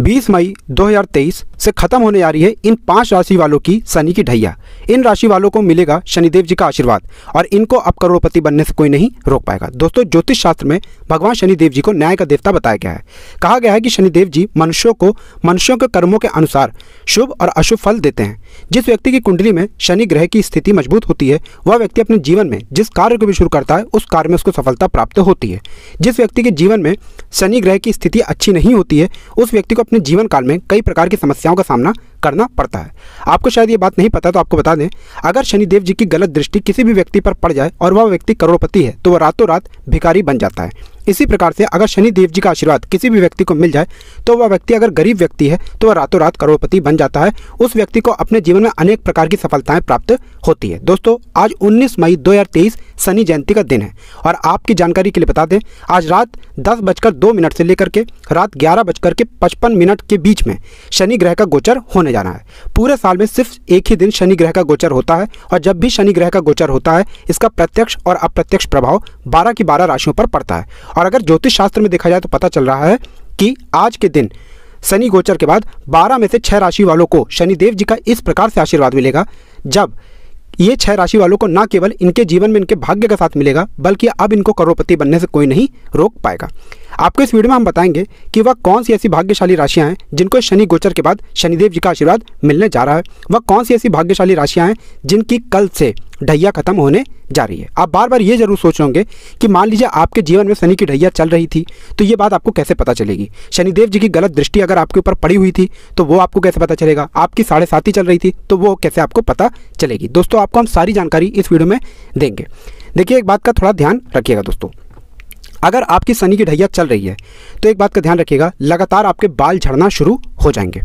20 मई 2023 से खत्म होने जा रही है इन पांच राशि वालों की शनि की ढैया इन राशि वालों को मिलेगा शनिदेव जी का आशीर्वाद और इनको अब करोड़पति बनने से कोई नहीं रोक पाएगा दोस्तों ज्योतिष शास्त्र में भगवान शनिदेव जी को न्याय का देवता बताया गया है कहा गया है कि शनिदेव जी मनुष्यों को मनुष्यों के कर्मों के अनुसार शुभ और अशुभ फल देते हैं जिस व्यक्ति की कुंडली में शनि ग्रह की स्थिति मजबूत होती है वह व्यक्ति अपने जीवन में जिस कार्य को भी शुरू करता है उस कार्य में उसको सफलता प्राप्त होती है जिस व्यक्ति के जीवन में शनि ग्रह की स्थिति अच्छी नहीं होती है उस व्यक्ति को अपने जीवन काल में कई प्रकार की समस्याओं का सामना करना पड़ता है आपको शायद ये बात नहीं पता तो आपको बता दें अगर शनिदेव जी की गलत दृष्टि किसी भी व्यक्ति पर पड़ जाए और वह व्यक्ति करोड़पति है तो वह रातों रात भिखारी बन जाता है इसी प्रकार से अगर शनि देव जी का आशीर्वाद किसी भी व्यक्ति को मिल जाए तो वह व्यक्ति अगर गरीब व्यक्ति है तो वह रातों रात करोड़पति बन जाता है उस व्यक्ति को अपने जीवन में अनेक प्रकार की सफलताएं प्राप्त होती है दोस्तों आज 19 मई 2023 शनि जयंती का दिन है और आपकी जानकारी के लिए बता दें आज रात दस बजकर दो मिनट से लेकर के रात ग्यारह बजकर के पचपन मिनट के बीच में शनि ग्रह का गोचर होने जाना है पूरे साल में सिर्फ एक ही दिन शनि ग्रह का गोचर होता है और जब भी शनि ग्रह का गोचर होता है इसका प्रत्यक्ष और अप्रत्यक्ष प्रभाव बारह की बारह राशियों पर पड़ता है और अगर ज्योतिष शास्त्र में देखा जाए तो पता चल रहा है कि आज के दिन शनि गोचर के बाद 12 में से छह राशि वालों को शनिदेव जी का इस प्रकार से आशीर्वाद मिलेगा जब ये छह राशि वालों को ना केवल इनके जीवन में इनके भाग्य का साथ मिलेगा बल्कि अब इनको करोड़पति बनने से कोई नहीं रोक पाएगा आपको इस वीडियो में हम बताएंगे कि वह कौन सी ऐसी भाग्यशाली राशियां हैं जिनको शनि गोचर के बाद शनिदेव जी का आशीर्वाद मिलने जा रहा है वह कौन सी ऐसी भाग्यशाली राशियां हैं जिनकी कल से ढैया खत्म होने जा रही है आप बार बार ये जरूर सोच होंगे कि मान लीजिए आपके जीवन में शनि की ढैया चल रही थी तो ये बात आपको कैसे पता चलेगी शनिदेव जी की गलत दृष्टि अगर आपके ऊपर पड़ी हुई थी तो वो आपको कैसे पता चलेगा आपकी साढ़े साथी चल रही थी तो वो कैसे आपको पता चलेगी दोस्तों आपको हम सारी जानकारी इस वीडियो में देंगे देखिए एक बात का थोड़ा ध्यान रखिएगा दोस्तों अगर आपकी शनि की ढैया चल रही है तो एक बात का ध्यान रखिएगा लगातार आपके बाल झड़ना शुरू हो जाएंगे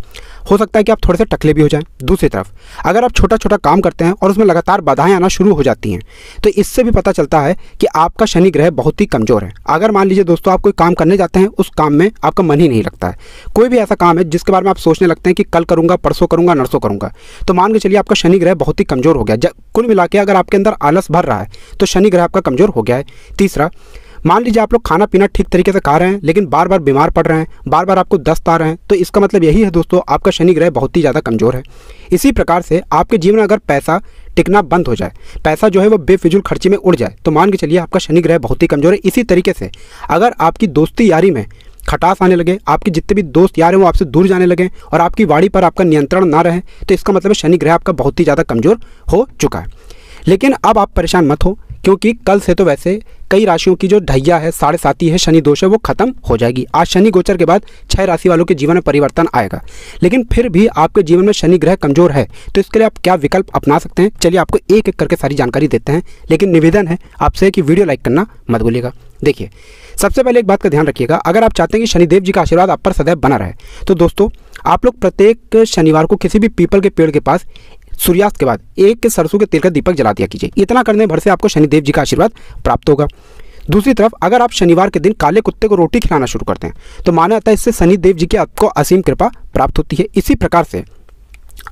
हो सकता है कि आप थोड़े से टकले भी हो जाएं दूसरी तरफ अगर आप छोटा छोटा काम करते हैं और उसमें लगातार बाधाएं आना शुरू हो जाती हैं तो इससे भी पता चलता है कि आपका शनि ग्रह बहुत ही कमज़ोर है अगर मान लीजिए दोस्तों आप कोई काम करने जाते हैं उस काम में आपका मन ही नहीं लगता है कोई भी ऐसा काम है जिसके बारे में आप सोचने लगते हैं कि कल करूँगा परसों करूँगा नरसों करूँगा तो मान के चलिए आपका शनि ग्रह बहुत ही कमज़ोर हो गया कुल मिला अगर आपके अंदर आलस भर रहा है तो शनि ग्रह आपका कमज़ोर हो गया है तीसरा मान लीजिए आप लोग खाना पीना ठीक तरीके से खा रहे हैं लेकिन बार बार बीमार पड़ रहे हैं बार बार आपको दस्त आ रहे हैं तो इसका मतलब यही है दोस्तों आपका शनि ग्रह बहुत ही ज़्यादा कमज़ोर है इसी प्रकार से आपके जीवन में अगर पैसा टिकना बंद हो जाए पैसा जो है वो बेफिजूल खर्चे में उड़ जाए तो मान के चलिए आपका शनि ग्रह बहुत ही कमज़ोर है इसी तरीके से अगर आपकी दोस्ती यारी में खटास आने लगे आपके जितने भी दोस्त यार हैं वो आपसे दूर जाने लगे और आपकी वाड़ी पर आपका नियंत्रण ना रहे तो इसका मतलब शनि ग्रह आपका बहुत ही ज़्यादा कमज़ोर हो चुका है लेकिन अब आप परेशान मत हो क्योंकि कल से तो वैसे कई राशियों की जो ढैया है साढ़े साथी है शनि दोष है वो खत्म हो जाएगी आज शनि गोचर के बाद छह राशि वालों के जीवन में परिवर्तन आएगा लेकिन फिर भी आपके जीवन में शनि ग्रह कमजोर है तो इसके लिए आप क्या विकल्प अपना सकते हैं चलिए आपको एक एक करके सारी जानकारी देते हैं लेकिन निवेदन है आपसे कि वीडियो लाइक करना मत भूलिएगा देखिए सबसे पहले एक बात का ध्यान रखिएगा अगर आप चाहते हैं कि शनिदेव जी का आशीर्वाद आप पर सदैव बना रहे तो दोस्तों आप लोग प्रत्येक शनिवार को किसी भी पीपल के पेड़ के पास सूर्यास्त के बाद एक के सरसों के तेल का दीपक जला दिया कीजिए इतना करने भर से आपको शनिदेव जी का आशीर्वाद प्राप्त होगा दूसरी तरफ अगर आप शनिवार के दिन काले कुत्ते को रोटी खिलाना शुरू करते हैं तो माना जाता है इससे शनिदेव जी की आपको असीम कृपा प्राप्त होती है इसी प्रकार से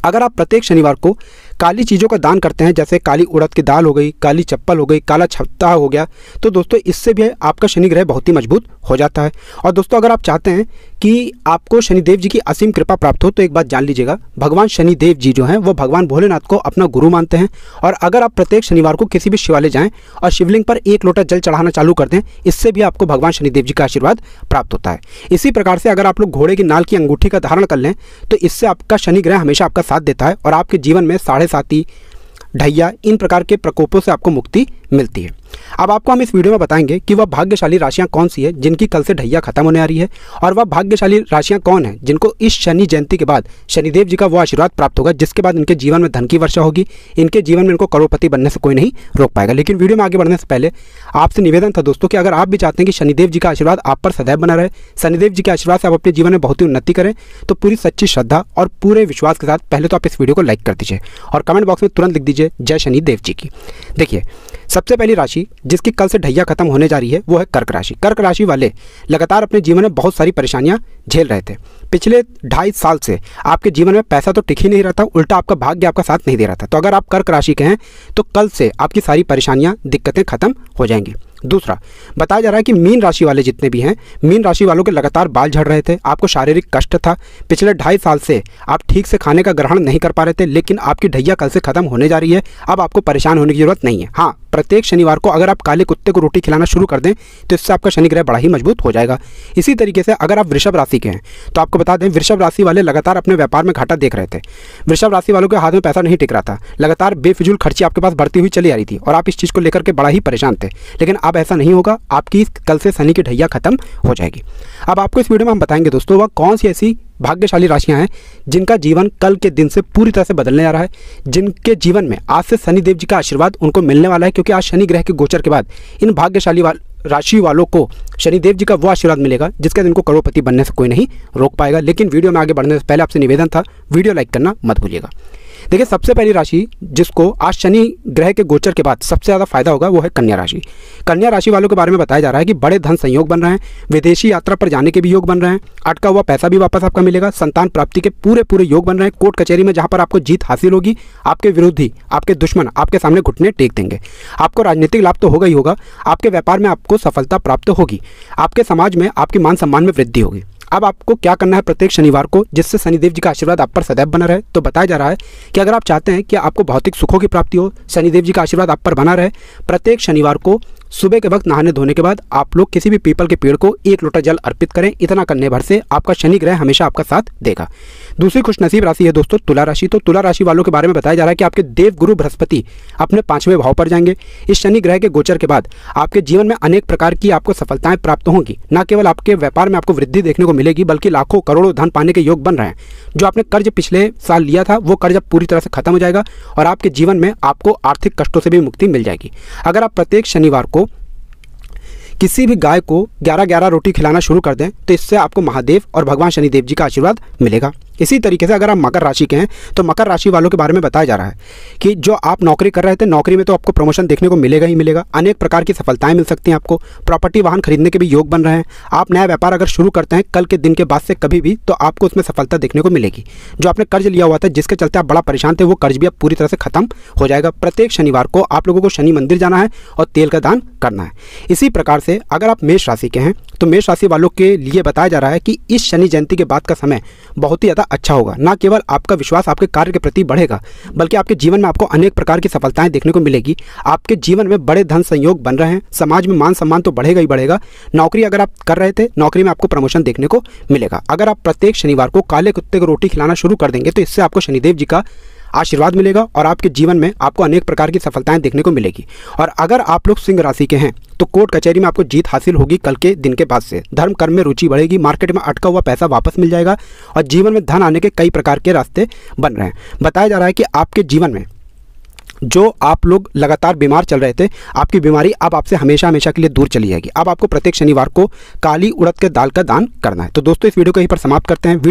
अगर आप प्रत्येक शनिवार को काली चीज़ों का दान करते हैं जैसे काली उड़द की दाल हो गई काली चप्पल हो गई काला छत्ता हो गया तो दोस्तों इससे भी आपका शनि ग्रह बहुत ही मजबूत हो जाता है और दोस्तों अगर आप चाहते हैं कि आपको शनिदेव जी की असीम कृपा प्राप्त हो तो एक बात जान लीजिएगा भगवान शनिदेव जी जो हैं वो भगवान भोलेनाथ को अपना गुरु मानते हैं और अगर आप प्रत्येक शनिवार को किसी भी शिवालय जाएँ और शिवलिंग पर एक लोटा जल चढ़ाना चालू कर दें इससे भी आपको भगवान शनिदेव जी का आशीर्वाद प्राप्त होता है इसी प्रकार से अगर आप लोग घोड़े की नाल की अंगूठी का धारण कर लें तो इससे आपका शनि ग्रह हमेशा आपका साथ देता है और आपके जीवन में साढ़े साथी ढैया इन प्रकार के प्रकोपों से आपको मुक्ति मिलती है अब आपको हम इस वीडियो में बताएंगे कि वह भाग्यशाली राशियां कौन सी है जिनकी कल से ढैया खत्म होने आ रही है और वह भाग्यशाली राशियां कौन है जिनको इस शनि जयंती के बाद शनिदेव जी का वह आशीर्वाद प्राप्त होगा जिसके बाद इनके जीवन में धन की वर्षा होगी इनके जीवन में इनको करोड़पति बनने से कोई नहीं रोक पाएगा लेकिन वीडियो में आगे बढ़ने से पहले आपसे निवेदन था दोस्तों कि अगर आप भी चाहते हैं कि शनिदेव जी का आशीर्वाद आप पर सदैव बना रहे शनिदेव जी के आशीर्वाद से आप अपने जीवन में बहुत ही उन्नति करें तो पूरी सच्ची श्रद्धा और पूरे विश्वास के साथ पहले तो आप इस वीडियो को लाइक कर दीजिए और कमेंट बॉक्स में तुरंत लिख दीजिए जय शनिदेव जी की देखिए सबसे पहली राशि जिसकी कल से ढैया खत्म होने जा रही है वो है कर्क राशि कर्क राशि वाले लगातार अपने जीवन में बहुत सारी परेशानियां झेल रहे थे पिछले ढाई साल से आपके जीवन में पैसा तो टिक ही नहीं रहा था उल्टा आपका भाग्य आपका साथ नहीं दे रहा था तो अगर आप कर्क राशि के हैं तो कल से आपकी सारी परेशानियाँ दिक्कतें खत्म हो जाएंगी दूसरा बताया जा रहा है कि मीन राशि वाले जितने भी हैं मीन राशि वालों के लगातार बाल झड़ रहे थे आपको शारीरिक कष्ट था पिछले ढाई साल से आप ठीक से खाने का ग्रहण नहीं कर पा रहे थे लेकिन आपकी ढैया कल से खत्म होने जा रही है अब आपको परेशान होने की जरूरत नहीं है हाँ प्रत्येक शनिवार को अगर आप काले कुत्ते को रोटी खिलाना शुरू कर दें तो इससे आपका शनि ग्रह बड़ा ही मजबूत हो जाएगा इसी तरीके से अगर आप वृषभ राशि के हैं तो आपको बता दें वृषभ राशि वाले लगातार अपने व्यापार में घाटा देख रहे थे वृषभ राशि वालों के हाथ में पैसा नहीं टिक रहा था लगातार बेफिजूल खर्ची आपके पास बढ़ती हुई चली आ रही थी और आप इस चीज़ को लेकर के बड़ा ही परेशान थे लेकिन अब ऐसा नहीं होगा आपकी कल से शनि की ढैया खत्म हो जाएगी अब आपको इस वीडियो में हम बताएंगे दोस्तों वह कौन सी ऐसी भाग्यशाली राशियां हैं जिनका जीवन कल के दिन से पूरी तरह से बदलने जा रहा है जिनके जीवन में आज से शनिदेव जी का आशीर्वाद उनको मिलने वाला है क्योंकि आज शनि ग्रह के गोचर के बाद इन भाग्यशाली वाल राशि वालों को शनिदेव जी का वो आशीर्वाद मिलेगा जिसका को करोड़पति बनने से कोई नहीं रोक पाएगा लेकिन वीडियो में आगे बढ़ने से पहले आपसे निवेदन था वीडियो लाइक करना मत भूलिएगा देखिए सबसे पहली राशि जिसको आज शनि ग्रह के गोचर के बाद सबसे ज़्यादा फायदा होगा वो है कन्या राशि कन्या राशि वालों के बारे में बताया जा रहा है कि बड़े धन संयोग बन रहे हैं विदेशी यात्रा पर जाने के भी योग बन रहे हैं अटका हुआ पैसा भी वापस आपका मिलेगा संतान प्राप्ति के पूरे पूरे योग बन रहे हैं कोर्ट कचहरी में जहाँ पर आपको जीत हासिल होगी आपके विरोधी आपके दुश्मन आपके सामने घुटने टेक देंगे आपको राजनीतिक लाभ तो होगा ही होगा आपके व्यापार में आपको सफलता प्राप्त होगी आपके समाज में आपके मान सम्मान में वृद्धि होगी अब आपको क्या करना है प्रत्येक शनिवार को जिससे शनिदेव जी का आशीर्वाद आप पर सदैव बना रहे तो बताया जा रहा है कि अगर आप चाहते हैं कि आपको भौतिक सुखों की प्राप्ति हो शनिदेव जी का आशीर्वाद आप पर बना रहे प्रत्येक शनिवार को सुबह के वक्त नहाने धोने के बाद आप लोग किसी भी पीपल के पेड़ को एक लोटा जल अर्पित करें इतना करने भर से आपका शनि ग्रह हमेशा आपका साथ देगा दूसरी नसीब राशि है दोस्तों तुला राशि तो तुला राशि वालों के बारे में बताया जा रहा है कि आपके देव गुरु बृहस्पति अपने पांचवें भाव पर जाएंगे इस शनि ग्रह के गोचर के बाद आपके जीवन में अनेक प्रकार की आपको सफलताएं प्राप्त होंगी न केवल आपके व्यापार में आपको वृद्धि देखने को मिलेगी बल्कि लाखों करोड़ों धन पाने के योग बन रहे हैं जो आपने कर्ज पिछले साल लिया था वो कर्ज अब पूरी तरह से खत्म हो जाएगा और आपके जीवन में आपको आर्थिक कष्टों से भी मुक्ति मिल जाएगी अगर आप प्रत्येक शनिवार को किसी भी गाय को ग्यारह ग्यारह रोटी खिलाना शुरू कर दें तो इससे आपको महादेव और भगवान शनिदेव जी का आशीर्वाद मिलेगा इसी तरीके से अगर आप मकर राशि के हैं तो मकर राशि वालों के बारे में बताया जा रहा है कि जो आप नौकरी कर रहे थे नौकरी में तो आपको प्रमोशन देखने को मिलेगा ही मिलेगा अनेक प्रकार की सफलताएं मिल सकती हैं आपको प्रॉपर्टी वाहन खरीदने के भी योग बन रहे हैं आप नया व्यापार अगर शुरू करते हैं कल के दिन के बाद से कभी भी तो आपको उसमें सफलता देखने को मिलेगी जो आपने कर्ज लिया हुआ था जिसके चलते आप बड़ा परेशान थे वो कर्ज भी अब पूरी तरह से खत्म हो जाएगा प्रत्येक शनिवार को आप लोगों को शनि मंदिर जाना है और तेल का दान करना है इसी प्रकार से अगर आप मेष राशि के हैं तो मेष राशि वालों के लिए बताया जा रहा है कि इस शनि जयंती के बाद का समय बहुत ही ज़्यादा अच्छा होगा न केवल आपका विश्वास आपके कार्य के प्रति बढ़ेगा बल्कि आपके जीवन में आपको अनेक प्रकार की सफलताएं देखने को मिलेगी आपके जीवन में बड़े धन संयोग बन रहे हैं समाज में मान सम्मान तो बढ़ेगा ही बढ़ेगा नौकरी अगर आप कर रहे थे नौकरी में आपको प्रमोशन देखने को मिलेगा अगर आप प्रत्येक शनिवार को काले कुत्ते को रोटी खिलाना शुरू कर देंगे तो इससे आपको शनिदेव जी का आशीर्वाद मिलेगा और आपके जीवन में आपको अनेक प्रकार की सफलताएं देखने को मिलेगी और अगर आप लोग सिंह राशि के हैं तो कोर्ट कचहरी में आपको जीत हासिल होगी कल के दिन के बाद से धर्म कर्म में रुचि बढ़ेगी मार्केट में अटका हुआ पैसा वापस मिल जाएगा और जीवन में धन आने के कई प्रकार के रास्ते बन रहे हैं बताया जा रहा है कि आपके जीवन में जो आप लोग लगातार बीमार चल रहे थे आपकी बीमारी अब आपसे हमेशा हमेशा के लिए दूर चली जाएगी अब आपको प्रत्येक शनिवार को काली उड़द के दाल का दान करना है तो दोस्तों इस वीडियो को यहीं पर समाप्त करते हैं वीडियो